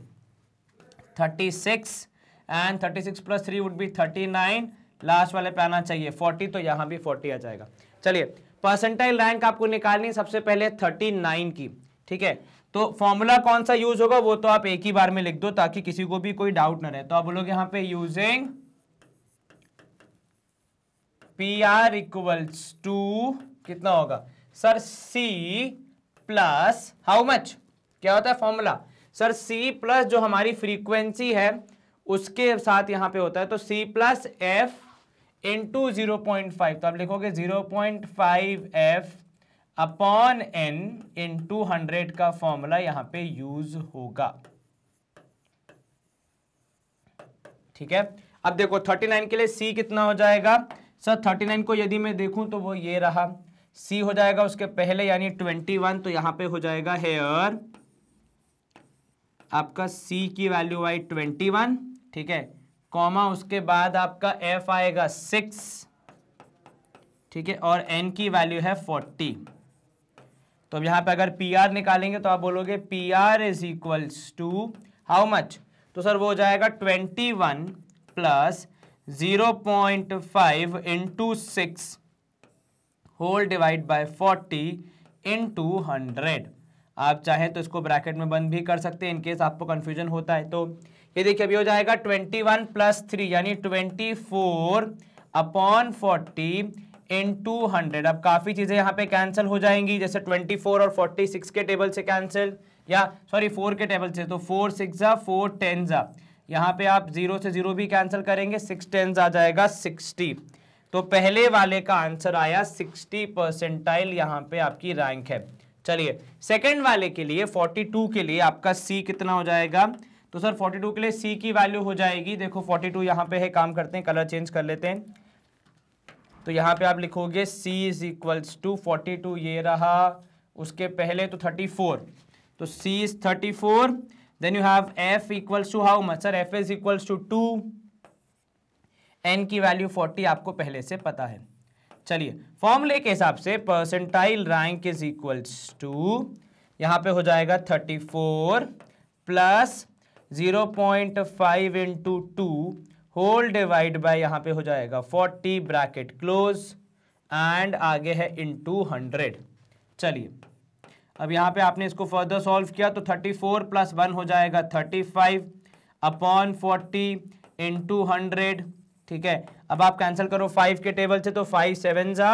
Speaker 1: thirty six and thirty six plus three would be thirty nine last वाले पे आना चाहिए forty तो यहाँ भी forty आ जाएगा चलिए percentile rank आपको निकालनी सबसे पहले थर्टी नाइन की ठीक है तो फॉर्मूला कौन सा यूज होगा वो तो आप एक ही बार में लिख दो ताकि किसी को भी कोई डाउट ना रहे तो आप बोलोगे यहाँ पे using P R equals to कितना होगा sir C plus how much क्या होता है फॉर्मूला सर C प्लस जो हमारी फ्रीक्वेंसी है उसके साथ यहां पे होता है तो C plus f into zero point five तो आप लिखोगे zero point five f upon n into hundred का फॉर्मूला यहां पे यूज होगा ठीक है अब देखो थर्टी नाइन के लिए C कितना हो जाएगा सर थर्टी नाइन को यदि मैं देखूं तो वो ये रहा सी हो जाएगा उसके पहले यानी ट्वेंटी वन तो यहाँ पे हो जाएगा हेयर आपका सी की वैल्यू आई ट्वेंटी वन ठीक है कॉमा उसके बाद आपका एफ आएगा सिक्स ठीक है और एन की वैल्यू है फोर्टी तो अब यहाँ पे अगर पी आर निकालेंगे तो आप बोलोगे P R is equals to how much तो सर वो हो जाएगा twenty one plus zero point five into six whole divide by forty into hundred आप चाहें तो इसको ब्रैकेट में बंद भी कर सकते हैं इनकेस आपको कन्फ्यूजन होता है तो ये देखिए अभी हो जाएगा ट्वेंटी वन प्लस थ्री यानी twenty four upon forty into hundred अब काफ़ी चीज़ें यहाँ पे कैंसिल हो जाएंगी जैसे ट्वेंटी फोर और फोर्टी सिक्स के टेबल से कैंसिल या सॉरी फोर के टेबल से तो फोर सिक्स ज़ा फोर टेन ज़ा यहाँ पे आप जीरो से जीरो भी कैंसिल करेंगे सिक्स टेन आ जाएगा सिक्सटी तो पहले वाले का आंसर आया सिक्सटी परसेंटाइल यहां पे आपकी रैंक है चलिए सेकेंड वाले के लिए फोर्टी टू के लिए आपका सी कितना हो जाएगा तो सर फोर्टी टू के लिए सी की वैल्यू हो जाएगी देखो फोर्टी टू यहां पर है काम करते हैं कलर चेंज कर लेते हैं तो यहां पे आप लिखोगे C is equals to forty two ये रहा उसके पहले तो थर्टी फोर तो C is thirty four then you have F equals to how much sir F is equals to to N की वैल्यू फोर्टी आपको पहले से पता है चलिए फॉर्मूले के हिसाब से percentile rank is equals to यहाँ पे हो जाएगा thirty four plus zero point five into two whole divide by यहाँ पे हो जाएगा फोर्टी ब्रैकेट क्लोज एंड आगे है इंटू हंड्रेड चलिए अब यहाँ पे आपने इसको फर्दर सॉल्व किया तो थर्टी फोर प्लस वन हो जाएगा thirty five upon forty into hundred ठीक है अब आप कैंसिल करो फाइव के टेबल से तो फाइव सेवन जा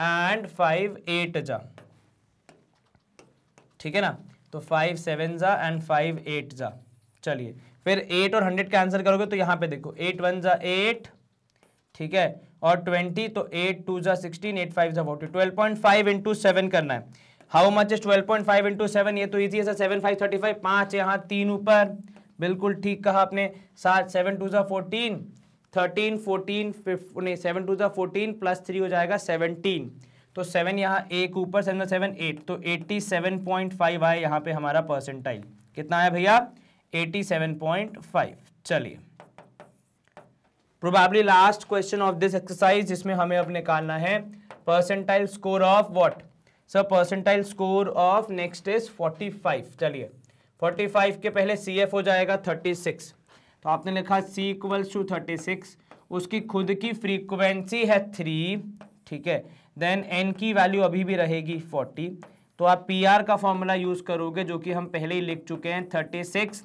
Speaker 1: एंड फाइव एट जा ठीक है ना तो फाइव सेवन जा एंड फाइव एट जा चलिए फिर एट और हंड्रेड कैंसिल करोगे तो यहां पे देखो एट वन जा एट ठीक है और ट्वेंटी तो एट टू जा सिक्सटीन एट फाइव जा forty twelve point five into seven करना है how much is twelve point five into seven ये तो ईजी है sir seven five thirty five पांच यहाँ तीन ऊपर बिल्कुल ठीक कहा आपने सात सेवन टू जा फोर्टीन थर्टीन फोर्टीन फिफ्ट सेवन टू जो फोर्टीन प्लस थ्री हो जाएगा सेवनटीन तो सेवन यहाँ एक ऊपर सेवन सेवन एट तो एट्टी सेवन पॉइंट फाइव आए यहाँ पे हमारा परसेंटाइल कितना आया भैया एटी सेवन पॉइंट फाइव चलिए probably last question of this exercise जिसमें हमें अब निकालना है percentile score of what sir percentile score of next is 45 चलिए 45 के पहले सी एफ हो जाएगा 36 तो आपने लिखा C equals to thirty six उसकी खुद की फ्रीक्वेंसी है थ्री ठीक है देन n की वैल्यू अभी भी रहेगी फोर्टी तो आप पी आर का फॉर्मूला यूज़ करोगे जो कि हम पहले ही लिख चुके हैं thirty six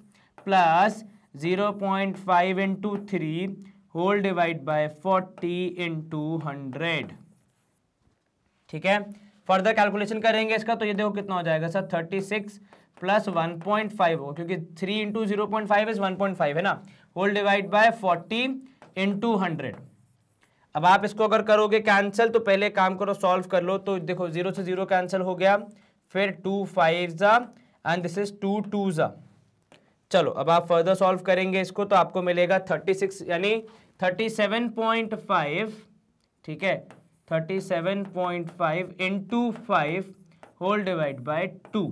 Speaker 1: plus zero point five into three whole divide by forty into hundred ठीक है फर्दर कैलकुलेशन करेंगे इसका तो ये देखो कितना हो जाएगा sir thirty six plus one point five हो क्योंकि three into zero point five is one point five है ना whole divide by forty into hundred अब आप इसको अगर करोगे कैंसिल तो पहले काम करो सॉल्व कर लो तो देखो जीरो से जीरो कैंसिल हो गया फिर टू फाइव ज़ा and this is two two ज़ा चलो अब आप फर्दर सॉल्व करेंगे इसको तो आपको मिलेगा थर्टी सिक्स यानी थर्टी सेवन पॉइंट फाइव ठीक है thirty seven point five into five whole divide by two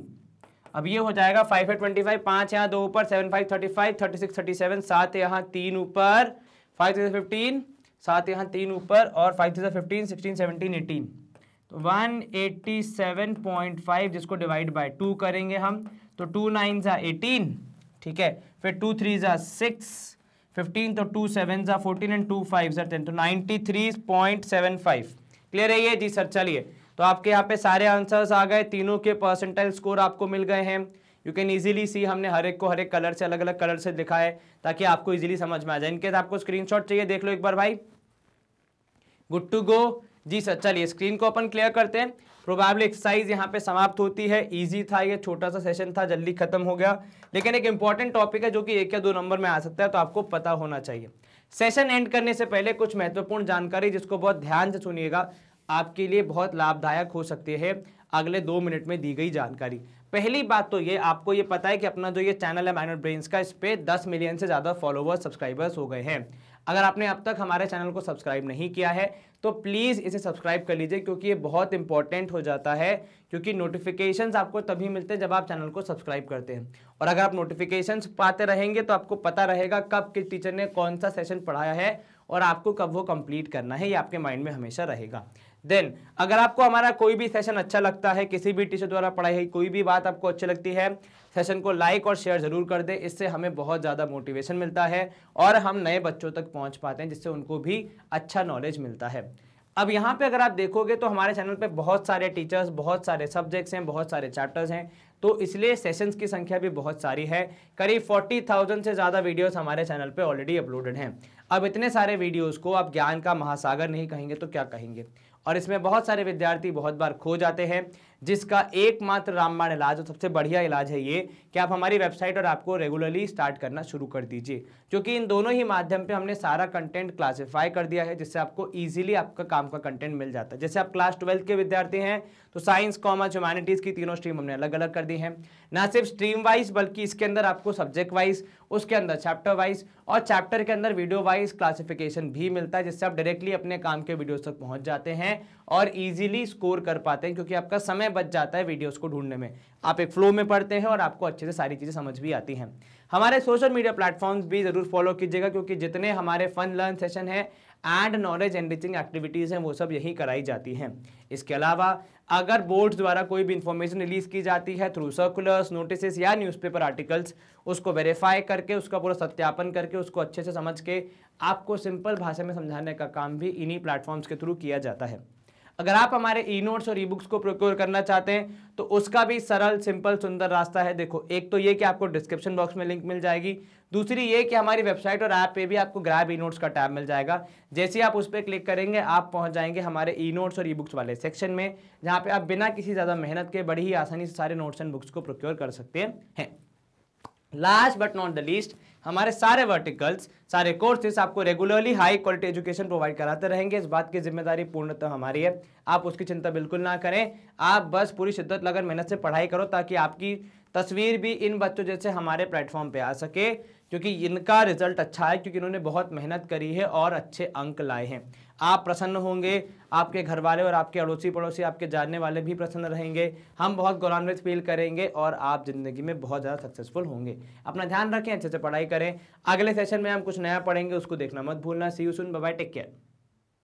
Speaker 1: अब ये हो जाएगा फाइव फाइव ट्वेंटी फाइव पांच यहाँ दो ऊपर seven five thirty five thirty six thirty seven सात यहाँ तीन ऊपर फाइव थ्री फिफ्टीन सात यहाँ तीन ऊपर और five three fifteen sixteen seventeen eighteen तो one eighty seven point five जिसको डिवाइड बाई टू करेंगे हम तो टू नाइन ज़ा एटीन ठीक है फिर टू थ्री ज़ा सिक्स फिफ्टीन तो टू सेवन ज़ा फोर्टीन एंड टू फाइव ज़ा टेन तो ninety three point seven five clear है ये जी सर चलिए तो आपके यहाँ पे सारे आंसर्स आ गए तीनों के परसेंटाइल स्कोर आपको मिल गए हैं यू कैन इजीली सी हमने हर एक को हर एक कलर से अलग अलग कलर से दिखा है ताकि आपको इजीली समझ में आ जाए इनकेस तो आपको स्क्रीनशॉट चाहिए देख लो एक बार भाई गुड टू गो जी सर चलिए स्क्रीन को अपन क्लियर करते हैं प्रोबेबली एक्सरसाइज यहाँ पे समाप्त होती है इजी था ये छोटा सा सेशन था जल्दी खत्म हो गया लेकिन एक इंपॉर्टेंट टॉपिक है जो कि एक या दो नंबर में आ सकता है तो आपको पता होना चाहिए सेशन एंड करने से पहले कुछ महत्वपूर्ण जानकारी जिसको बहुत ध्यान से सुनिएगा आपके लिए बहुत लाभदायक हो सकती है अगले दो मिनट में दी गई जानकारी पहली बात तो ये आपको ये पता है कि अपना जो ये चैनल है माइनर ब्रेन्स का इस पर दस मिलियन से ज़्यादा फॉलोवर्स सब्सक्राइबर्स हो गए हैं अगर आपने अब तक हमारे चैनल को सब्सक्राइब नहीं किया है तो प्लीज़ इसे सब्सक्राइब कर लीजिए क्योंकि ये बहुत इंपॉर्टेंट हो जाता है क्योंकि नोटिफिकेशंस आपको तभी मिलते हैं जब आप चैनल को सब्सक्राइब करते हैं और अगर आप नोटिफिकेशंस पाते रहेंगे तो आपको पता रहेगा कब किस टीचर ने कौन सा सेशन पढ़ाया है और आपको कब वो कंप्लीट करना है ये आपके माइंड में हमेशा रहेगा देन अगर आपको हमारा कोई भी सेशन अच्छा लगता है किसी भी टीचर द्वारा पढ़ाई हुई कोई भी बात आपको अच्छी लगती है सेशन को लाइक और शेयर ज़रूर कर दें इससे हमें बहुत ज़्यादा मोटिवेशन मिलता है और हम नए बच्चों तक पहुँच पाते हैं जिससे उनको भी अच्छा नॉलेज मिलता है अब यहाँ पे अगर आप देखोगे तो हमारे चैनल पे बहुत सारे टीचर्स बहुत सारे सब्जेक्ट्स हैं बहुत सारे चैप्टर्स हैं तो इसलिए सेशंस की संख्या भी बहुत सारी है करीब 40,000 से ज़्यादा वीडियोस हमारे चैनल पे ऑलरेडी अपलोडेड हैं अब इतने सारे वीडियोस को आप ज्ञान का महासागर नहीं कहेंगे तो क्या कहेंगे और इसमें बहुत सारे विद्यार्थी बहुत बार खो जाते हैं जिसका एकमात्र रामबाण इलाज और सबसे बढ़िया इलाज है ये कि आप हमारी वेबसाइट और आपको रेगुलरली स्टार्ट करना शुरू कर दीजिए क्योंकि इन दोनों ही माध्यम पे हमने सारा कंटेंट क्लासिफाई कर दिया है जिससे आपको ईजिली आपका काम का कंटेंट मिल जाता है जैसे आप क्लास ट्वेल्थ के विद्यार्थी हैं तो साइंस कॉमर्स ह्यूमैनिटीज़ की तीनों स्ट्रीम हमने अलग अलग कर दी हैं ना सिर्फ स्ट्रीम वाइज बल्कि इसके अंदर आपको सब्जेक्ट वाइज उसके अंदर चैप्टर वाइज और चैप्टर के अंदर वीडियो वाइज क्लासिफिकेशन भी मिलता है जिससे आप डायरेक्टली अपने काम के वीडियोज तक पहुँच जाते हैं और इजीली स्कोर कर पाते हैं क्योंकि आपका समय बच जाता है वीडियोस को ढूंढने में आप एक फ्लो में पढ़ते हैं और आपको अच्छे से सारी चीज़ें समझ भी आती हैं हमारे सोशल मीडिया प्लेटफॉर्म्स भी ज़रूर फॉलो कीजिएगा क्योंकि जितने हमारे फन लर्न सेशन हैं एंड नॉलेज एनरिचिंग एक्टिविटीज़ हैं वो सब यहीं कराई जाती हैं इसके अलावा अगर बोर्ड्स द्वारा कोई भी इन्फॉर्मेशन रिलीज़ की जाती है थ्रू सर्कुलर्स नोटिस या न्यूज़पेपर आर्टिकल्स उसको वेरीफाई करके उसका पूरा सत्यापन करके उसको अच्छे से समझ के आपको सिंपल भाषा में समझाने का काम भी इन्हीं प्लेटफॉर्म्स के थ्रू किया जाता है अगर आप हमारे ई नोट्स और ई बुक्स को प्रोक्योर करना चाहते हैं तो उसका भी सरल सिंपल सुंदर रास्ता है देखो एक तो ये कि आपको डिस्क्रिप्शन बॉक्स में लिंक मिल जाएगी दूसरी ये कि हमारी वेबसाइट और ऐप पे भी आपको ग्रैब ई नोट्स का टैब मिल जाएगा जैसे ही आप उस पर क्लिक करेंगे आप पहुंच जाएंगे हमारे ई नोट्स और ई बुक्स वाले सेक्शन में जहाँ पे आप बिना किसी ज़्यादा मेहनत के बड़ी ही आसानी से सारे नोट्स एंड बुक्स को प्रोक्योर कर सकते हैं last but not the least हमारे सारे वर्टिकल्स सारे कोर्सेस आपको regularly high quality education provide कराते रहेंगे इस बात की जिम्मेदारी पूर्णतः हमारी है आप उसकी चिंता बिल्कुल ना करें आप बस पूरी शिद्दत लगन मेहनत से पढ़ाई करो ताकि आपकी तस्वीर भी इन बच्चों जैसे हमारे प्लेटफॉर्म पर आ सके क्योंकि इनका रिजल्ट अच्छा है क्योंकि इन्होंने बहुत मेहनत करी है और अच्छे अंक लाए हैं आप प्रसन्न होंगे आपके घर वाले और आपके अड़ोसी पड़ोसी आपके जानने वाले भी प्रसन्न रहेंगे हम बहुत गौरवान्वित फील करेंगे और आप ज़िंदगी में बहुत ज़्यादा सक्सेसफुल होंगे अपना ध्यान रखें अच्छे से पढ़ाई करें अगले सेशन में हम कुछ नया पढ़ेंगे उसको देखना मत भूलना see you soon bye take care